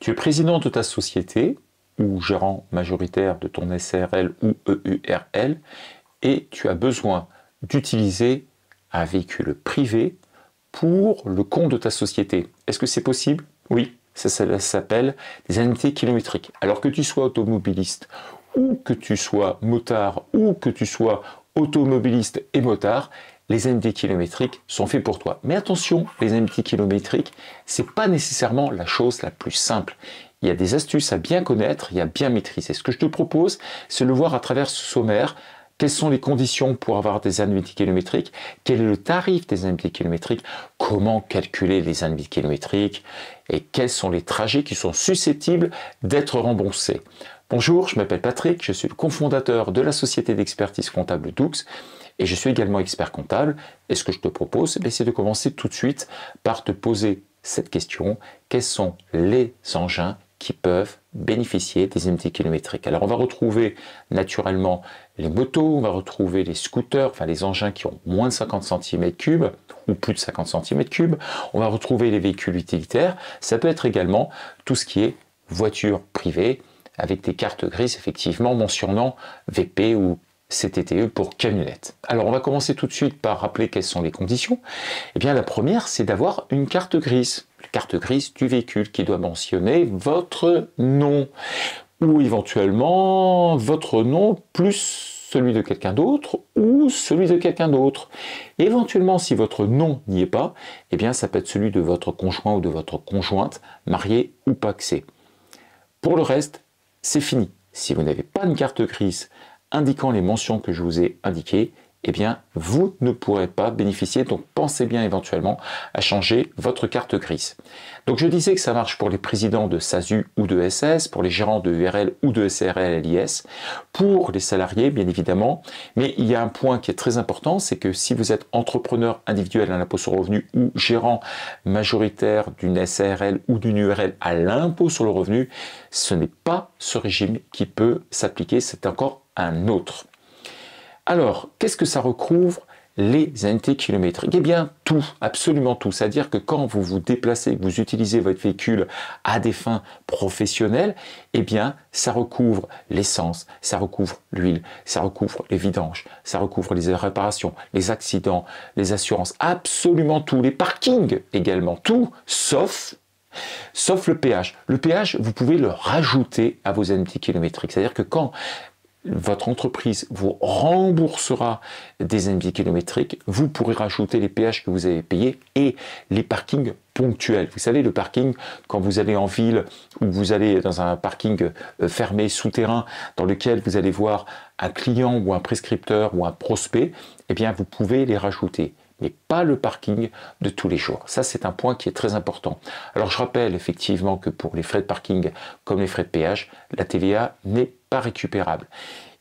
Tu es président de ta société ou gérant majoritaire de ton SRL ou EURL et tu as besoin d'utiliser un véhicule privé pour le compte de ta société. Est-ce que c'est possible Oui, ça, s'appelle des indemnités kilométriques. Alors que tu sois automobiliste ou que tu sois motard ou que tu sois automobiliste et motard, les indemnités kilométriques sont faits pour toi. Mais attention, les indemnités kilométriques, c'est pas nécessairement la chose la plus simple. Il y a des astuces à bien connaître et à bien maîtriser. Ce que je te propose, c'est de le voir à travers ce sommaire. Quelles sont les conditions pour avoir des indemnités kilométriques Quel est le tarif des indemnités kilométriques Comment calculer les indemnités kilométriques Et quels sont les trajets qui sont susceptibles d'être remboursés Bonjour, je m'appelle Patrick, je suis le cofondateur de la société d'expertise comptable Doux et je suis également expert comptable. Et ce que je te propose, c'est de commencer tout de suite par te poser cette question. Quels sont les engins qui peuvent bénéficier des indemnités kilométriques. Alors on va retrouver naturellement les motos, on va retrouver les scooters, enfin les engins qui ont moins de 50 cm3 ou plus de 50 cm3, on va retrouver les véhicules utilitaires, ça peut être également tout ce qui est voiture privée, avec des cartes grises, effectivement, mentionnant VP ou CTTE pour camionnette. Alors on va commencer tout de suite par rappeler quelles sont les conditions. Eh bien la première, c'est d'avoir une carte grise, carte grise du véhicule qui doit mentionner votre nom ou éventuellement votre nom plus celui de quelqu'un d'autre ou celui de quelqu'un d'autre. Éventuellement, si votre nom n'y est pas, eh bien ça peut être celui de votre conjoint ou de votre conjointe, marié ou pas que c'est Pour le reste, c'est fini. Si vous n'avez pas une carte crise indiquant les mentions que je vous ai indiquées, eh bien, vous ne pourrez pas bénéficier. Donc, pensez bien éventuellement à changer votre carte grise. Donc, je disais que ça marche pour les présidents de SASU ou de SS, pour les gérants de URL ou de SRL LIS, pour les salariés, bien évidemment. Mais il y a un point qui est très important, c'est que si vous êtes entrepreneur individuel à l'impôt sur le revenu ou gérant majoritaire d'une SRL ou d'une URL à l'impôt sur le revenu, ce n'est pas ce régime qui peut s'appliquer, c'est encore un autre. Alors, qu'est-ce que ça recouvre les NT kilométriques Eh bien, tout, absolument tout. C'est-à-dire que quand vous vous déplacez, vous utilisez votre véhicule à des fins professionnelles, eh bien, ça recouvre l'essence, ça recouvre l'huile, ça recouvre les vidanges, ça recouvre les réparations, les accidents, les assurances, absolument tout. Les parkings également, tout, sauf sauf le péage. Le péage, vous pouvez le rajouter à vos indemnités kilométriques. C'est-à-dire que quand votre entreprise vous remboursera des indices kilométriques, vous pourrez rajouter les péages que vous avez payés et les parkings ponctuels. Vous savez, le parking, quand vous allez en ville ou vous allez dans un parking euh, fermé, souterrain, dans lequel vous allez voir un client ou un prescripteur ou un prospect, eh bien, vous pouvez les rajouter mais pas le parking de tous les jours. Ça, c'est un point qui est très important. Alors, je rappelle effectivement que pour les frais de parking comme les frais de péage, la TVA n'est pas récupérable.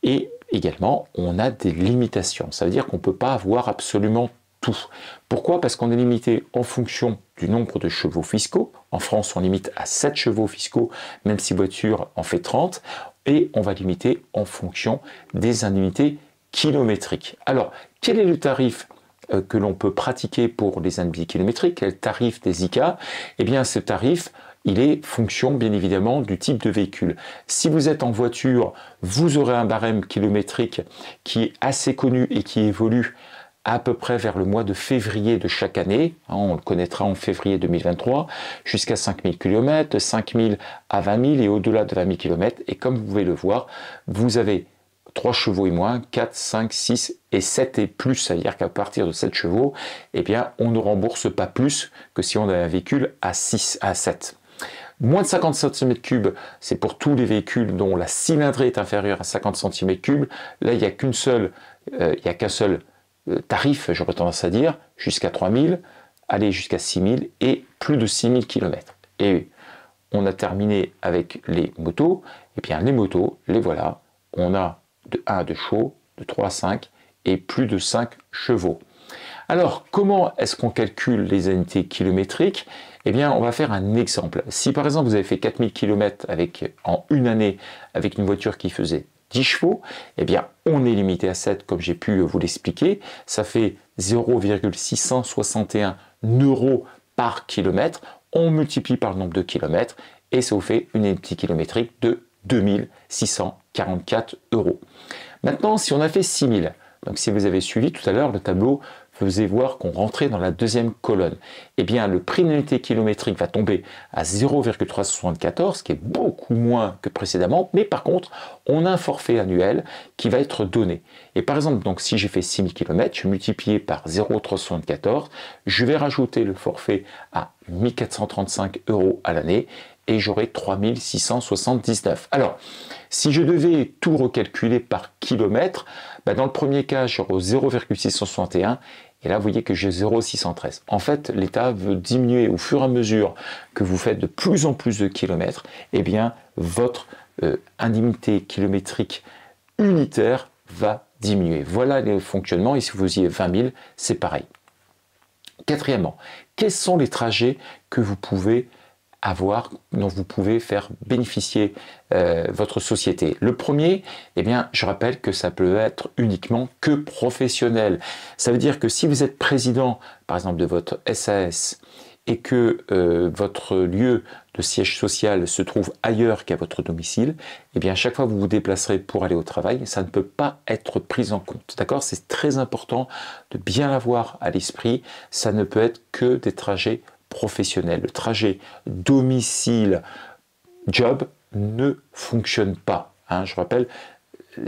Et également, on a des limitations. Ça veut dire qu'on ne peut pas avoir absolument tout. Pourquoi Parce qu'on est limité en fonction du nombre de chevaux fiscaux. En France, on limite à 7 chevaux fiscaux, même si voiture en fait 30. Et on va limiter en fonction des indemnités kilométriques. Alors, quel est le tarif euh, que l'on peut pratiquer pour les indemnités kilométriques Quel tarif des ICA Eh bien, ce tarif, il est fonction bien évidemment du type de véhicule. Si vous êtes en voiture, vous aurez un barème kilométrique qui est assez connu et qui évolue à peu près vers le mois de février de chaque année, hein, on le connaîtra en février 2023, jusqu'à 5000 km, 5000 à 20 000 et au-delà de 20 000 km. Et comme vous pouvez le voir, vous avez 3 chevaux et moins, 4, 5, 6 et 7 et plus, c'est-à-dire qu'à partir de 7 chevaux, eh bien, on ne rembourse pas plus que si on avait un véhicule à 6, à 7. Moins de 50 cm3, c'est pour tous les véhicules dont la cylindrée est inférieure à 50 cm3. Là, il n'y a qu'une seule, euh, il qu'un seul euh, tarif, j'aurais tendance à dire, jusqu'à 3000, aller jusqu'à 6000 et plus de 6000 km. Et on a terminé avec les motos. Et eh bien, les motos, les voilà. On a de 1 de chaud, de 3 à 5 et plus de 5 chevaux. Alors, comment est-ce qu'on calcule les unités kilométriques Eh bien, on va faire un exemple. Si par exemple vous avez fait 4000 km avec, en une année avec une voiture qui faisait 10 chevaux, eh bien, on est limité à 7 comme j'ai pu vous l'expliquer. Ça fait 0,661 euros par kilomètre. On multiplie par le nombre de kilomètres et ça vous fait une unité kilométrique de 2644 euros. Maintenant, si on a fait 6000, donc si vous avez suivi tout à l'heure, le tableau faisait voir qu'on rentrait dans la deuxième colonne. Eh bien, le prix d'unité kilométrique va tomber à 0,374, ce qui est beaucoup moins que précédemment, mais par contre, on a un forfait annuel qui va être donné. Et par exemple, donc, si j'ai fait 6000 km, je multiplié par 0,374, je vais rajouter le forfait à 1435 euros à l'année, et j'aurai 3679. Alors, si je devais tout recalculer par kilomètre, bah, dans le premier cas, j'aurai 0,661 et là, vous voyez que j'ai 0,613. En fait, l'État veut diminuer au fur et à mesure que vous faites de plus en plus de kilomètres, et eh bien, votre euh, indemnité kilométrique unitaire va diminuer. Voilà le fonctionnement. Et si vous y avez 20 000, c'est pareil. Quatrièmement, quels sont les trajets que vous pouvez avoir, dont vous pouvez faire bénéficier euh, votre société. Le premier, eh bien, je rappelle que ça peut être uniquement que professionnel. Ça veut dire que si vous êtes président, par exemple, de votre SAS et que euh, votre lieu de siège social se trouve ailleurs qu'à votre domicile, eh bien, à chaque fois que vous vous déplacerez pour aller au travail, ça ne peut pas être pris en compte. D'accord C'est très important de bien l'avoir à l'esprit. Ça ne peut être que des trajets professionnel, le trajet domicile-job ne fonctionne pas. Hein. je rappelle,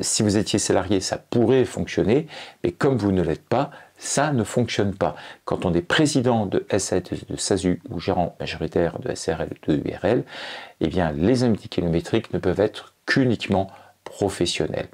si vous étiez salarié, ça pourrait fonctionner, mais comme vous ne l'êtes pas, ça ne fonctionne pas. Quand on est président de SAS, de SASU ou gérant majoritaire de SRL, de URL, eh bien, les indemnités kilométriques ne peuvent être qu'uniquement professionnelles.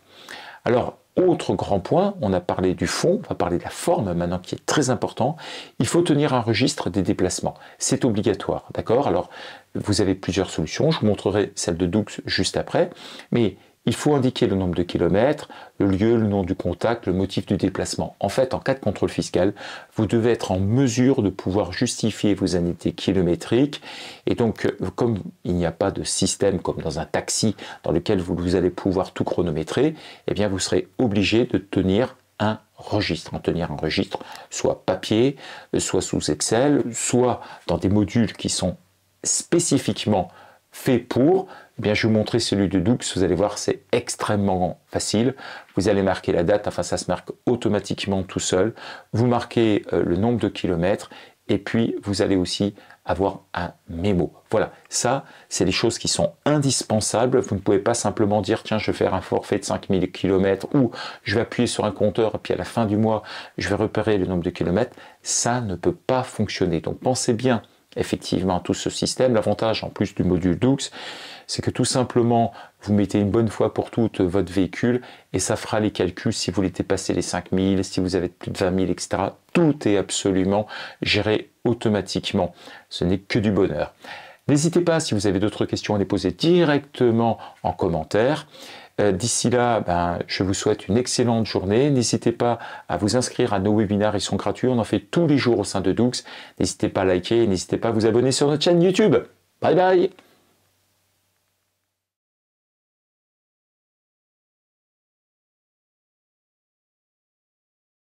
Alors, autre grand point, on a parlé du fond, on va parler de la forme maintenant qui est très important. Il faut tenir un registre des déplacements. C'est obligatoire, d'accord Alors, vous avez plusieurs solutions. Je vous montrerai celle de Doux juste après. Mais il faut indiquer le nombre de kilomètres, le lieu, le nom du contact, le motif du déplacement. En fait, en cas de contrôle fiscal, vous devez être en mesure de pouvoir justifier vos annuités kilométriques. Et donc, comme il n'y a pas de système comme dans un taxi dans lequel vous, vous allez pouvoir tout chronométrer, eh bien, vous serez obligé de tenir un registre, en tenir un registre, soit papier, soit sous Excel, soit dans des modules qui sont spécifiquement faits pour, bien, je vais vous montrer celui de Dux. Vous allez voir, c'est extrêmement facile. Vous allez marquer la date. Enfin, ça se marque automatiquement tout seul. Vous marquez euh, le nombre de kilomètres. Et puis, vous allez aussi avoir un mémo. Voilà, ça, c'est les choses qui sont indispensables. Vous ne pouvez pas simplement dire, tiens, je vais faire un forfait de 5000 km ou je vais appuyer sur un compteur et puis à la fin du mois, je vais repérer le nombre de kilomètres. Ça ne peut pas fonctionner. Donc, pensez bien effectivement à tout ce système. L'avantage en plus du module Dux, c'est que tout simplement, vous mettez une bonne fois pour toutes votre véhicule et ça fera les calculs si vous l'étiez passé les 5000, si vous avez plus de 20 000, etc. Tout est absolument géré automatiquement. Ce n'est que du bonheur. N'hésitez pas, si vous avez d'autres questions, à les poser directement en commentaire. Euh, d'ici là, ben, je vous souhaite une excellente journée. N'hésitez pas à vous inscrire à nos webinaires, ils sont gratuits. On en fait tous les jours au sein de Doux. N'hésitez pas à liker, et n'hésitez pas à vous abonner sur notre chaîne YouTube. Bye bye